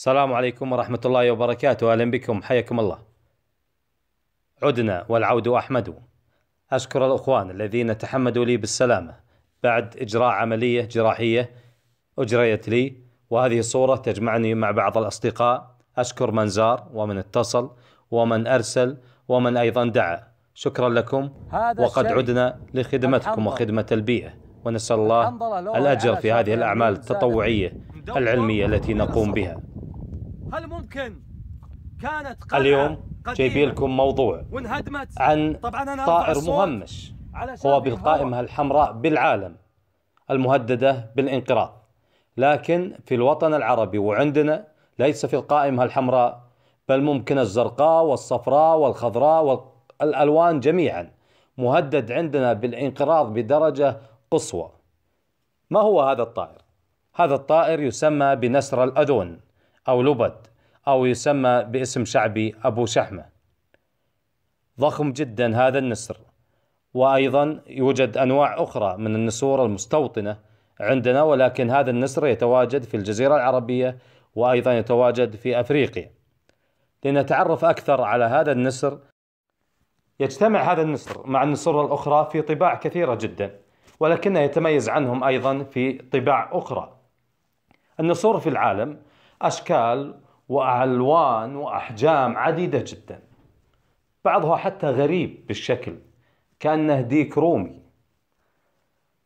السلام عليكم ورحمة الله وبركاته أهلا بكم حياكم الله عدنا والعود أحمد أشكر الأخوان الذين تحمدوا لي بالسلامة بعد إجراء عملية جراحية أجريت لي وهذه الصورة تجمعني مع بعض الأصدقاء أشكر من زار ومن اتصل ومن أرسل ومن أيضا دعا شكرا لكم وقد عدنا لخدمتكم وخدمة البيئة ونسأل الله الأجر في هذه الأعمال التطوعية العلمية التي نقوم بها هل ممكن كانت قلعة اليوم جايبين لكم موضوع وانهدمت عن طبعا أنا طائر مهمش هو بالقائمة الحمراء بالعالم المهددة بالانقراض لكن في الوطن العربي وعندنا ليس في القائمة الحمراء بل ممكن الزرقاء والصفراء والخضراء والألوان جميعا مهدد عندنا بالانقراض بدرجة قصوى ما هو هذا الطائر؟ هذا الطائر يسمى بنسر الأدون أو لبد أو يسمى باسم شعبي أبو شحمة ضخم جدا هذا النسر وأيضا يوجد أنواع أخرى من النسور المستوطنة عندنا ولكن هذا النسر يتواجد في الجزيرة العربية وأيضا يتواجد في أفريقيا لنتعرف أكثر على هذا النسر يجتمع هذا النسر مع النسور الأخرى في طباع كثيرة جدا ولكنه يتميز عنهم أيضا في طباع أخرى النسور في العالم أشكال وألوان وأحجام عديدة جدا بعضها حتى غريب بالشكل كأنه ديك رومي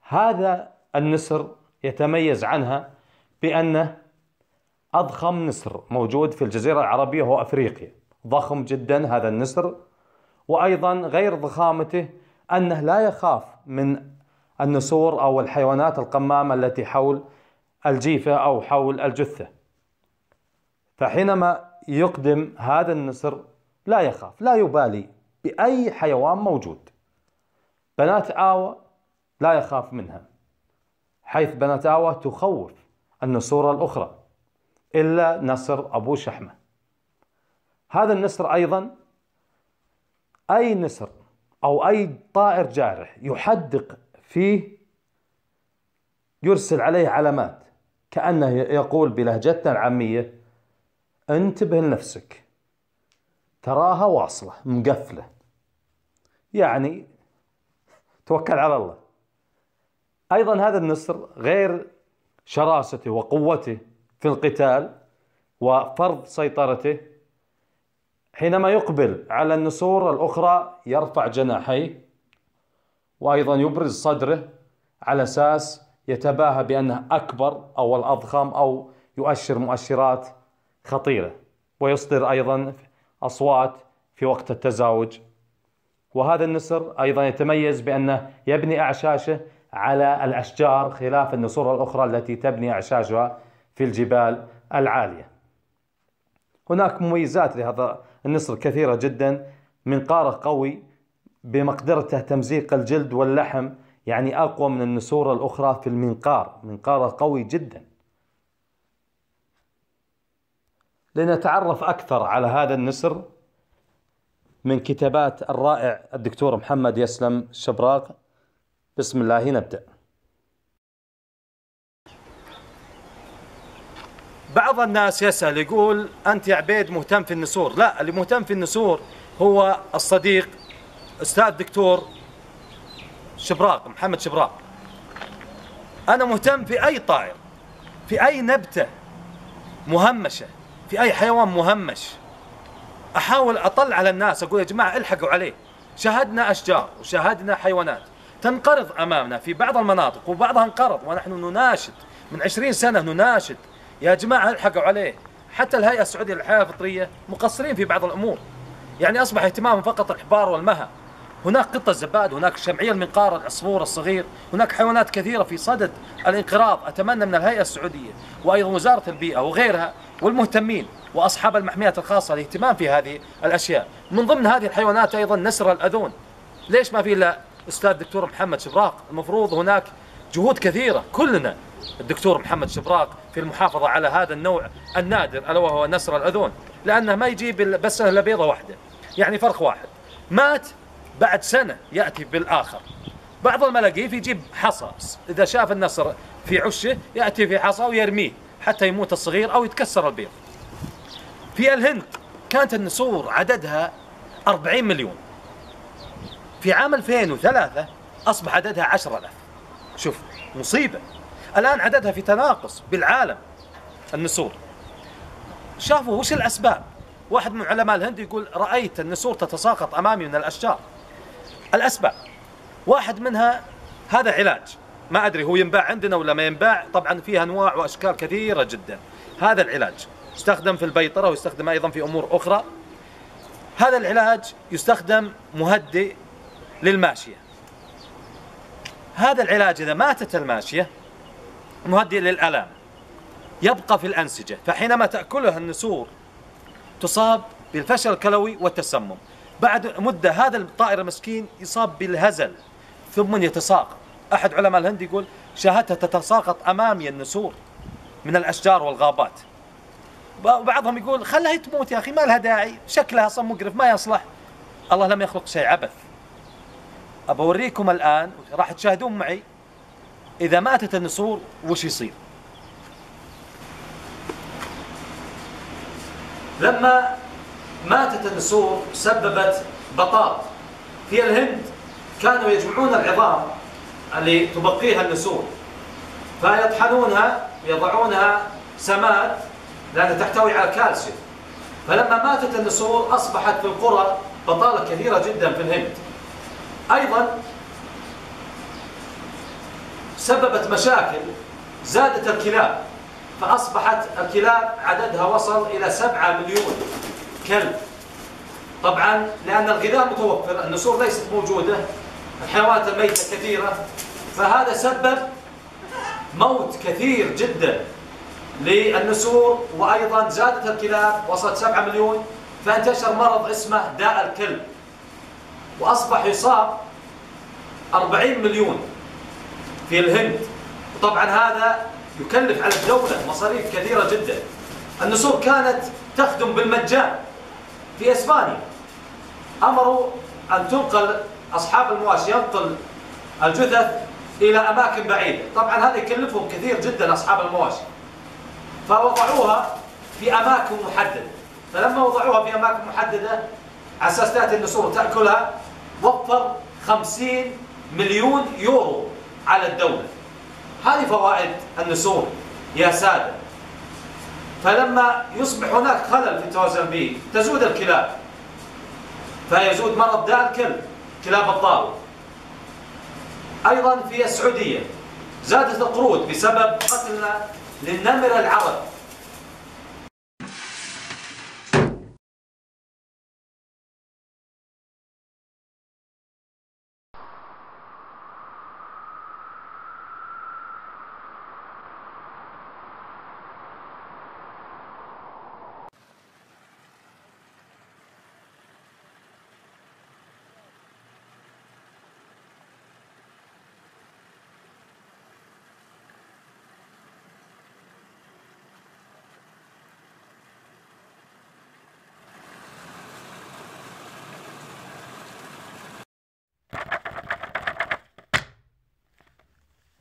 هذا النسر يتميز عنها بأنه أضخم نسر موجود في الجزيرة العربية وأفريقيا ضخم جدا هذا النسر وأيضا غير ضخامته أنه لا يخاف من النسور أو الحيوانات القمامة التي حول الجيفة أو حول الجثة فحينما يقدم هذا النسر لا يخاف لا يبالي بأي حيوان موجود بنات آوى لا يخاف منها حيث بنات آوى تخوف النسور الأخرى إلا نسر أبو شحمة هذا النسر أيضا أي نسر أو أي طائر جارح يحدق فيه يرسل عليه علامات كأنه يقول بلهجتنا العامية انتبه لنفسك تراها واصلة مقفلة يعني توكل على الله أيضا هذا النصر غير شراسته وقوته في القتال وفرض سيطرته حينما يقبل على النسور الأخرى يرفع جناحيه وأيضا يبرز صدره على أساس يتباهى بأنه أكبر أو الأضخم أو يؤشر مؤشرات خطيرة ويصدر أيضا أصوات في وقت التزاوج وهذا النسر أيضا يتميز بأنه يبني أعشاشه على الأشجار خلاف النسور الأخرى التي تبني أعشاشها في الجبال العالية هناك مميزات لهذا النسر كثيرة جدا منقاره قوي بمقدرته تمزيق الجلد واللحم يعني أقوى من النسور الأخرى في المنقار منقاره قوي جداً لنتعرف أكثر على هذا النسر من كتابات الرائع الدكتور محمد يسلم الشبراق بسم الله نبدأ بعض الناس يسأل يقول أنت يا عبيد مهتم في النسور لا اللي مهتم في النسور هو الصديق أستاذ دكتور شبراق محمد شبراق أنا مهتم في أي طائر في أي نبتة مهمشة في اي حيوان مهمش احاول اطلع على الناس اقول يا جماعه الحقوا عليه شاهدنا اشجار وشاهدنا حيوانات تنقرض امامنا في بعض المناطق وبعضها انقرض ونحن نناشد من 20 سنه نناشد يا جماعه الحقوا عليه حتى الهيئه السعوديه للحياه الفطريه مقصرين في بعض الامور يعني اصبح اهتمامهم فقط الحبار والمها هناك قطة الزباد هناك الشمعية المنقار العصفور الصغير هناك حيوانات كثيرة في صدد الانقراض أتمنى من الهيئة السعودية وأيضا وزارة البيئة وغيرها والمهتمين وأصحاب المحميات الخاصة الاهتمام في هذه الأشياء من ضمن هذه الحيوانات أيضا نسر الأذون ليش ما في إلا أستاذ دكتور محمد شبراق المفروض هناك جهود كثيرة كلنا الدكتور محمد شبراق في المحافظة على هذا النوع النادر ألا وهو نسر الأذون لأنه ما يجيب بس بيضة واحدة يعني فرخ واحد مات بعد سنة يأتي بالآخر بعض الملاقيف يجيب حصى إذا شاف النسر في عشه يأتي في حصى ويرميه حتى يموت الصغير أو يتكسر البيض في الهند كانت النسور عددها 40 مليون في عام 2003 أصبح عددها 10000 شوف مصيبة الآن عددها في تناقص بالعالم النسور شافوا وش الأسباب واحد من علماء الهند يقول رأيت النسور تتساقط أمامي من الأشجار الأسباب واحد منها هذا علاج ما أدري هو ينباع عندنا ولا ما ينباع طبعا فيه أنواع وأشكال كثيرة جدا هذا العلاج يستخدم في البيطرة ويستخدم أيضا في أمور أخرى هذا العلاج يستخدم مهدئ للماشية هذا العلاج إذا ماتت الماشية مهدئ للألام يبقى في الأنسجة فحينما تأكله النسور تصاب بالفشل الكلوي والتسمم بعد مدة هذا الطائر المسكين يصاب بالهزل ثم يتساقط أحد علماء الهند يقول شاهدتها تتساقط أمامي النسور من الأشجار والغابات وبعضهم يقول خلها تموت يا أخي ما لها داعي شكلها أصلا مقرف ما يصلح الله لم يخلق شيء عبث أوريكم الآن راح تشاهدون معي إذا ماتت النسور وش يصير لما ماتت النسور سببت بطاط في الهند كانوا يجمعون العظام اللي تبقيها النسور فيطحنونها ويضعونها سماد لأنها تحتوي على الكالسيوم فلما ماتت النسور أصبحت في القرى بطالة كثيرة جدا في الهند أيضا سببت مشاكل زادت الكلاب فأصبحت الكلاب عددها وصل إلى سبعة مليون كلب طبعا لأن الغذاء متوفر النسور ليست موجودة الحيوانات الميتة كثيرة فهذا سبب موت كثير جدا للنسور وأيضا زادت الكلاب وصلت 7 مليون فانتشر مرض اسمه داء الكلب وأصبح يصاب 40 مليون في الهند وطبعا هذا يكلف على الدولة مصاريف كثيرة جدا النسور كانت تخدم بالمجان في إسبانيا أمروا أن تنقل أصحاب المواشي ينقل الجثث إلى أماكن بعيدة طبعا هذا يكلفهم كثير جدا أصحاب المواشي فوضعوها في أماكن محددة فلما وضعوها في أماكن محددة على أساس تأتي النسور تأكلها وفر 50 مليون يورو على الدولة هذه فوائد النسور يا سادة فلما يصبح هناك خلل في التوازن به تزود الكلاب فيزود مرض داء الكلب كلاب الضارو أيضا في السعودية زادت القرود بسبب قتلنا للنمر العرب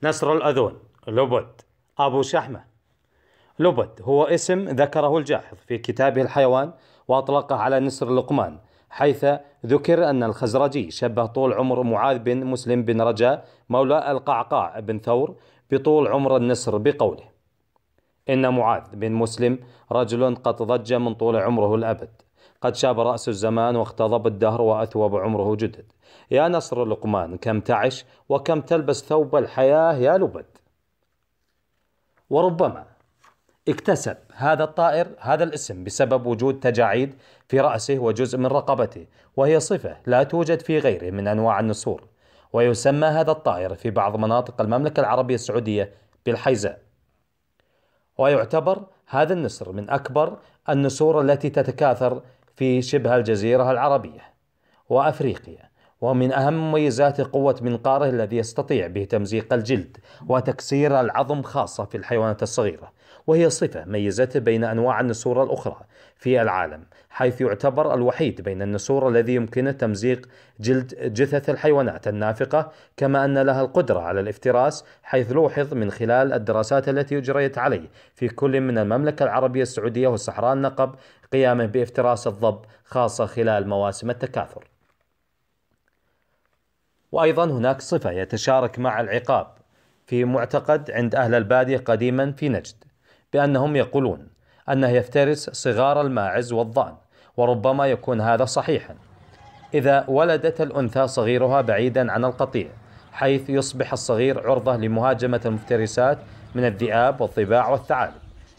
نسر الأذون لبد أبو شحمة لبد هو اسم ذكره الجاحظ في كتابه الحيوان وأطلقه على نسر لقمان حيث ذكر أن الخزرجي شبه طول عمر معاذ بن مسلم بن رجاء مولى القعقاع بن ثور بطول عمر النسر بقوله إن معاذ بن مسلم رجل قد ضج من طول عمره الأبد قد شاب رأس الزمان واختضب الدهر وأثوب عمره جدد يا نصر لقمان كم تعش وكم تلبس ثوب الحياة يا لبد وربما اكتسب هذا الطائر هذا الاسم بسبب وجود تجاعيد في رأسه وجزء من رقبته وهي صفة لا توجد في غيره من أنواع النسور ويسمى هذا الطائر في بعض مناطق المملكة العربية السعودية بالحيزاء ويعتبر هذا النسر من أكبر النسور التي تتكاثر في شبه الجزيرة العربية وأفريقيا ومن أهم مميزاته قوة منقاره الذي يستطيع به تمزيق الجلد وتكسير العظم خاصة في الحيوانات الصغيرة وهي صفة ميزته بين أنواع النسور الأخرى في العالم حيث يعتبر الوحيد بين النسور الذي يمكنه تمزيق جلد جثث الحيوانات النافقة كما أن لها القدرة على الافتراس حيث لوحظ من خلال الدراسات التي أجريت عليه في كل من المملكة العربية السعودية والصحراء النقب قيامه بافتراس الضب خاصة خلال مواسم التكاثر وأيضا هناك صفة يتشارك مع العقاب في معتقد عند أهل البادية قديما في نجد بأنهم يقولون أنه يفترس صغار الماعز والضأن وربما يكون هذا صحيحا إذا ولدت الأنثى صغيرها بعيدا عن القطيع حيث يصبح الصغير عرضة لمهاجمة المفترسات من الذئاب والضباع والثعالب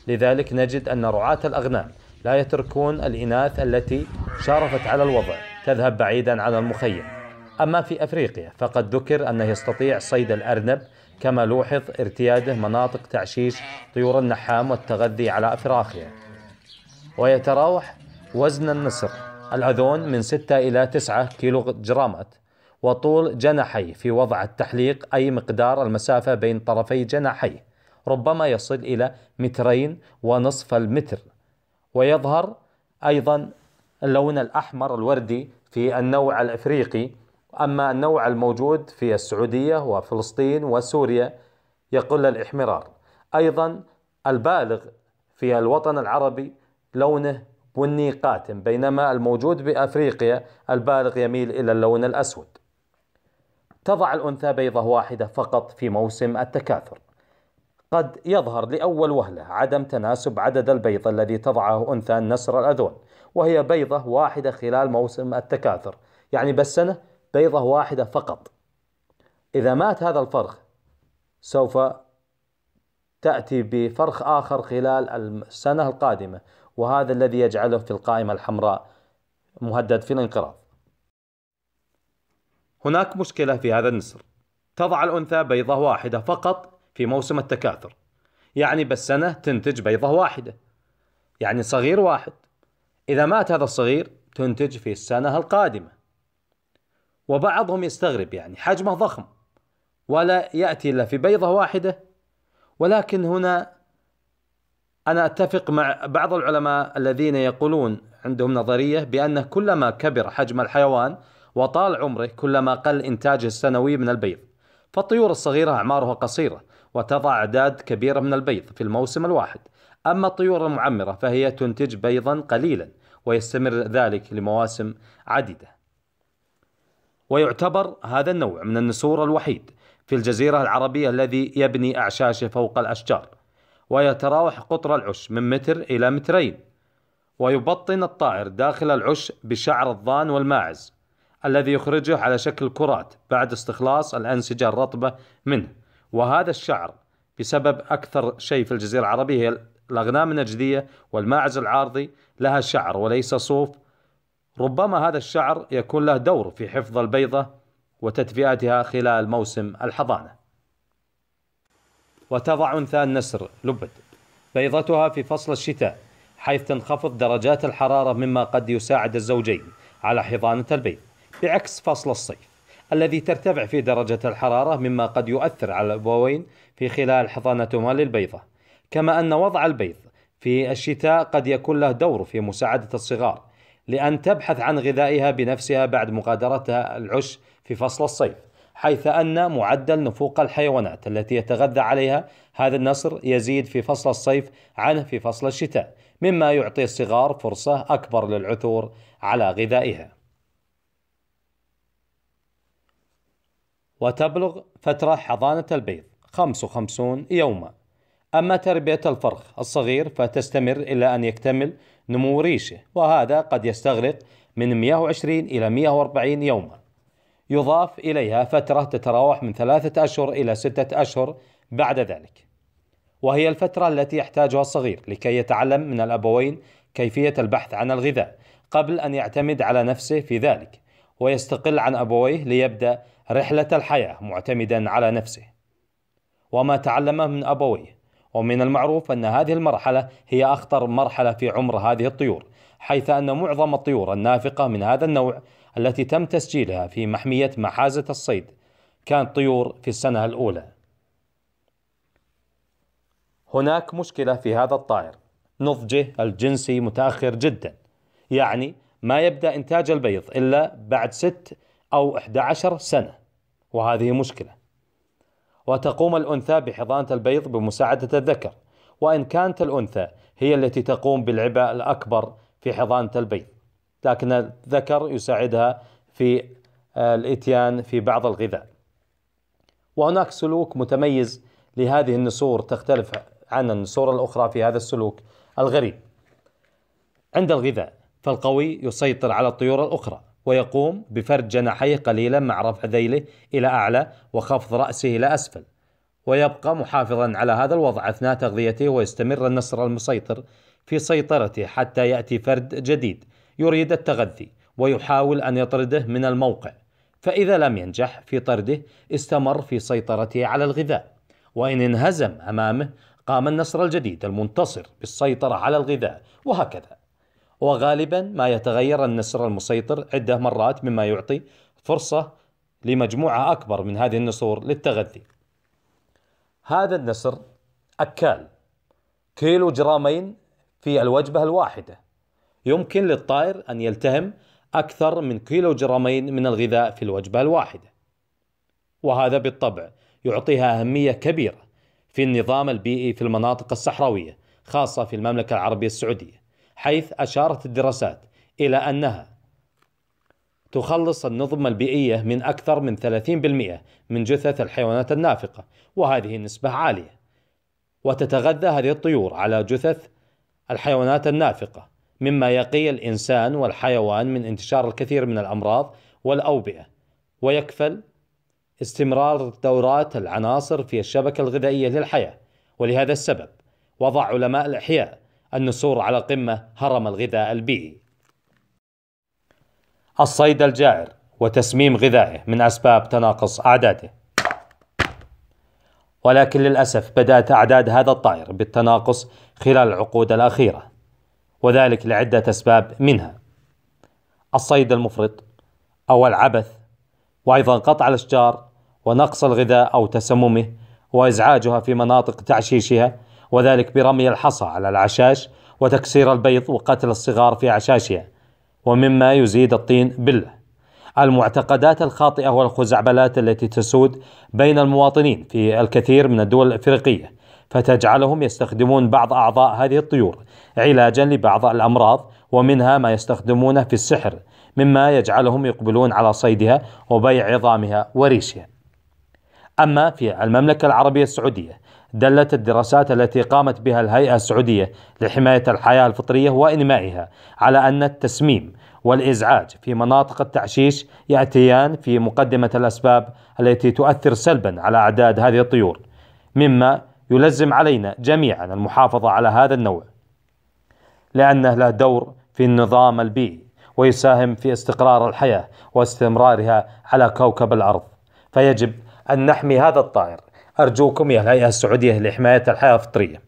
لذلك نجد أن رعاة الأغنام لا يتركون الإناث التي شارفت على الوضع تذهب بعيدا عن المخيم أما في أفريقيا فقد ذكر أنه يستطيع صيد الأرنب كما لوحظ ارتياده مناطق تعشيش طيور النحام والتغذي على أفراخها ويتراوح وزن النسر العذون من 6 إلى 9 كيلو جرامات وطول جناحيه في وضع التحليق أي مقدار المسافة بين طرفي جناحيه ربما يصل إلى مترين ونصف المتر ويظهر أيضا اللون الأحمر الوردي في النوع الأفريقي أما النوع الموجود في السعودية وفلسطين وسوريا يقل الإحمرار أيضا البالغ في الوطن العربي لونه بني قاتم بينما الموجود بأفريقيا البالغ يميل إلى اللون الأسود تضع الأنثى بيضة واحدة فقط في موسم التكاثر قد يظهر لأول وهلة عدم تناسب عدد البيض الذي تضعه أنثى النسر الأذون وهي بيضة واحدة خلال موسم التكاثر يعني بالسنة بيضة واحدة فقط إذا مات هذا الفرخ سوف تأتي بفرخ آخر خلال السنة القادمة وهذا الذي يجعله في القائمة الحمراء مهدد في الانقراض هناك مشكلة في هذا النسر تضع الأنثى بيضة واحدة فقط في موسم التكاثر يعني بالسنة تنتج بيضة واحدة يعني صغير واحد إذا مات هذا الصغير تنتج في السنة القادمة وبعضهم يستغرب يعني حجمه ضخم ولا يأتي إلا في بيضة واحدة ولكن هنا أنا أتفق مع بعض العلماء الذين يقولون عندهم نظرية بأن كلما كبر حجم الحيوان وطال عمره كلما قل إنتاجه السنوي من البيض فالطيور الصغيرة أعمارها قصيرة وتضع أعداد كبيرة من البيض في الموسم الواحد أما الطيور المعمرة فهي تنتج بيضا قليلا ويستمر ذلك لمواسم عديدة ويعتبر هذا النوع من النسور الوحيد في الجزيرة العربية الذي يبني أعشاشه فوق الأشجار ويتراوح قطر العش من متر إلى مترين ويبطن الطائر داخل العش بشعر الضان والماعز الذي يخرجه على شكل كرات بعد استخلاص الأنسجة الرطبة منه وهذا الشعر بسبب أكثر شيء في الجزيرة العربية هي الأغنام النجدية والماعز العارضي لها شعر وليس صوف ربما هذا الشعر يكون له دور في حفظ البيضة وتدفئتها خلال موسم الحضانة وتضع أنثى النسر لبد بيضتها في فصل الشتاء حيث تنخفض درجات الحرارة مما قد يساعد الزوجين على حضانة البيض بعكس فصل الصيف الذي ترتفع فيه درجة الحرارة مما قد يؤثر على الأبوين في خلال حضانتهما للبيضة كما أن وضع البيض في الشتاء قد يكون له دور في مساعدة الصغار لأن تبحث عن غذائها بنفسها بعد مغادرتها العش في فصل الصيف حيث أن معدل نفوق الحيوانات التي يتغذى عليها هذا النسر يزيد في فصل الصيف عنه في فصل الشتاء مما يعطي الصغار فرصة أكبر للعثور على غذائها وتبلغ فترة حضانة البيض 55 يوما أما تربية الفرخ الصغير فتستمر إلى أن يكتمل نمو ريشه وهذا قد يستغرق من 120 إلى 140 يوما يضاف إليها فترة تتراوح من ثلاثة أشهر إلى ستة أشهر بعد ذلك وهي الفترة التي يحتاجها الصغير لكي يتعلم من الأبوين كيفية البحث عن الغذاء قبل أن يعتمد على نفسه في ذلك ويستقل عن أبويه ليبدأ رحلة الحياة معتمدا على نفسه وما تعلمه من أبويه ومن المعروف أن هذه المرحلة هي أخطر مرحلة في عمر هذه الطيور حيث أن معظم الطيور النافقة من هذا النوع التي تم تسجيلها في محمية محازة الصيد كانت طيور في السنة الأولى هناك مشكلة في هذا الطائر نضجه الجنسي متأخر جدا يعني ما يبدأ إنتاج البيض إلا بعد ست أو 11 سنة وهذه مشكلة وتقوم الأنثى بحضانة البيض بمساعدة الذكر وإن كانت الأنثى هي التي تقوم بالعبء الأكبر في حضانة البيض لكن الذكر يساعدها في آه، الإتيان في بعض الغذاء وهناك سلوك متميز لهذه النسور تختلف عن النسور الأخرى في هذا السلوك الغريب عند الغذاء فالقوي يسيطر على الطيور الأخرى ويقوم بفرد جناحيه قليلا مع رفع ذيله إلى أعلى وخفض رأسه إلى أسفل ويبقى محافظا على هذا الوضع أثناء تغذيته ويستمر النسر المسيطر في سيطرته حتى يأتي فرد جديد يريد التغذي ويحاول أن يطرده من الموقع فإذا لم ينجح في طرده استمر في سيطرته على الغذاء وإن انهزم أمامه قام النسر الجديد المنتصر بالسيطرة على الغذاء وهكذا وغالبا ما يتغير النسر المسيطر عدة مرات مما يعطي فرصة لمجموعة أكبر من هذه النسور للتغذي هذا النسر أكال كيلو جرامين في الوجبة الواحدة يمكن للطائر أن يلتهم أكثر من كيلو جرامين من الغذاء في الوجبة الواحدة وهذا بالطبع يعطيها أهمية كبيرة في النظام البيئي في المناطق الصحراوية خاصة في المملكة العربية السعودية حيث أشارت الدراسات إلى أنها تخلص النظم البيئية من أكثر من 30% من جثث الحيوانات النافقة وهذه النسبة عالية وتتغذى هذه الطيور على جثث الحيوانات النافقة مما يقي الإنسان والحيوان من انتشار الكثير من الأمراض والأوبئة ويكفل استمرار دورات العناصر في الشبكة الغذائية للحياة ولهذا السبب وضع علماء الإحياء النسور على القمة هرم الغذاء البيئي الصيد الجائر وتسميم غذائه من أسباب تناقص أعداده ولكن للأسف بدأت أعداد هذا الطائر بالتناقص خلال العقود الأخيرة وذلك لعدة أسباب منها الصيد المفرط أو العبث وأيضا قطع الأشجار ونقص الغذاء أو تسممه وإزعاجها في مناطق تعشيشها وذلك برمي الحصى على العشاش وتكسير البيض وقتل الصغار في عشاشها ومما يزيد الطين بله المعتقدات الخاطئة والخزعبلات التي تسود بين المواطنين في الكثير من الدول الإفريقية فتجعلهم يستخدمون بعض أعضاء هذه الطيور علاجا لبعض الأمراض ومنها ما يستخدمونه في السحر مما يجعلهم يقبلون على صيدها وبيع عظامها وريشها أما في المملكة العربية السعودية دلت الدراسات التي قامت بها الهيئة السعودية لحماية الحياة الفطرية وإنمائها على أن التسميم والإزعاج في مناطق التعشيش يأتيان في مقدمة الأسباب التي تؤثر سلبا على أعداد هذه الطيور مما يلزم علينا جميعا المحافظة على هذا النوع لأنه له دور في النظام البيئي ويساهم في استقرار الحياة واستمرارها على كوكب الأرض فيجب أن نحمي هذا الطائر أرجوكم يا الهيئة السعودية لحماية الحياة الفطرية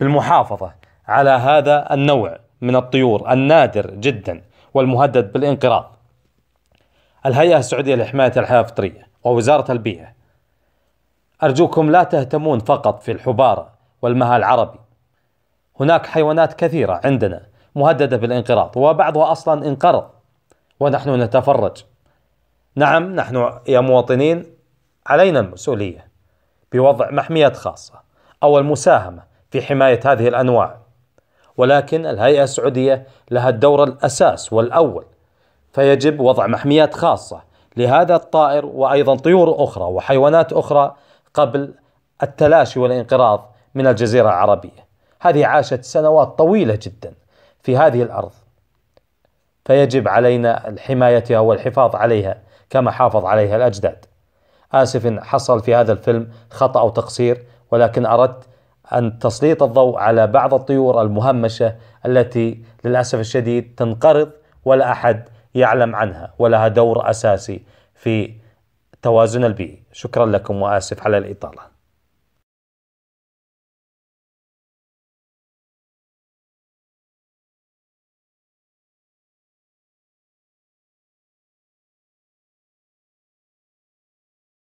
بالمحافظة على هذا النوع من الطيور النادر جدا والمهدد بالانقراض الهيئة السعودية لحماية الحياة الفطرية ووزارة البيئة أرجوكم لا تهتمون فقط في الحبارة والمها العربي هناك حيوانات كثيرة عندنا مهددة بالانقراض وبعضها أصلا انقرض ونحن نتفرج نعم نحن يا مواطنين علينا المسؤولية بوضع محميات خاصة أو المساهمة في حماية هذه الأنواع ولكن الهيئة السعودية لها الدور الأساس والأول فيجب وضع محميات خاصة لهذا الطائر وأيضا طيور أخرى وحيوانات أخرى قبل التلاشي والانقراض من الجزيرة العربية هذه عاشت سنوات طويلة جدا في هذه الأرض فيجب علينا حمايتها والحفاظ عليها كما حافظ عليها الأجداد آسف إن حصل في هذا الفيلم خطأ أو تقصير ولكن أردت أن تسليط الضوء على بعض الطيور المهمشة التي للأسف الشديد تنقرض ولا أحد يعلم عنها ولها دور أساسي في توازن البيئي شكرا لكم وآسف على الإطالة